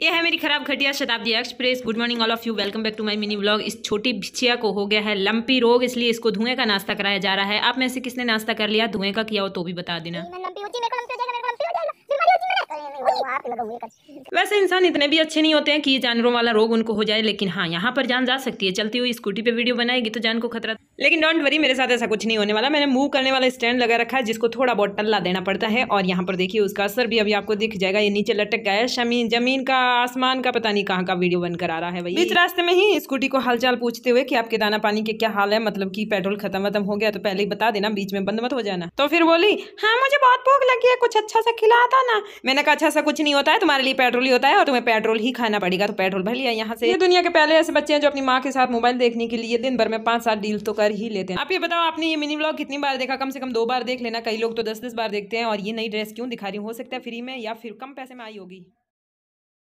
यह है मेरी खराब घटिया Shatabdi express good morning all of you welcome back to my mini blog इस छोटी भिछिया को हो गया है लंपी रोग इसलिए इसको धुएं का नाश्ता कराया जा रहा है आप में से किसने नाश्ता कर लिया धुएं का किया हो तो भी बता देना वैसे इंसान इतने भी अच्छे नहीं होते हैं कि जानवरों वाला रोग उनको हो जाए लेकिन हाँ यहाँ पर जान जा सकती है चलती हुई स्कूटी पे वीडियो बनाएगी तो जान को खतरा लेकिन डोंट वरी मेरे साथ ऐसा कुछ नहीं होने वाला मैंने मूव करने वाला स्टैंड लगा रखा है जिसको थोड़ा बहुत टल्ला देना पड़ता है और यहाँ पर देखिए उसका असर भी अभी आपको दिख जाएगा ये नीचे लटक गया है शमीन जमीन का आसमान का पता नहीं कहाँ का वीडियो बनकर आ रहा है भाई बीच रास्ते में ही स्कूटी को हालचाल पूछते हुए कि आपके दाना पानी के क्या हाल है मतलब की पेट्रोल खत्म वतम हो गया तो पहले ही बता देना बीच में बंद मत हो जाना तो फिर बोली हाँ मुझे बहुत भूख लगी है कुछ अच्छा सा खिला था ना मैंने कहा अच्छा सा कुछ नहीं होता है तुम्हारे लिए पेट्रोल ही होता है और तुम्हें पेट्रोल ही खाना पड़ेगा तो पेट्रोल भर लिया यहाँ से दुनिया के पहले ऐसे बच्चे हैं जो अपनी माँ के साथ मोबाइल देखने के लिए दिन भर में पांच सात डील तो कर कर ही लेते हैं आप ये बताओ आपने ये मिनी ब्लॉग कितनी बार देखा कम से कम दो बार देख लेना कई लोग तो दस दस बार देखते हैं और ये नई ड्रेस क्यों दिखा रही हूँ हो सकता है फ्री में या फिर कम पैसे में आई होगी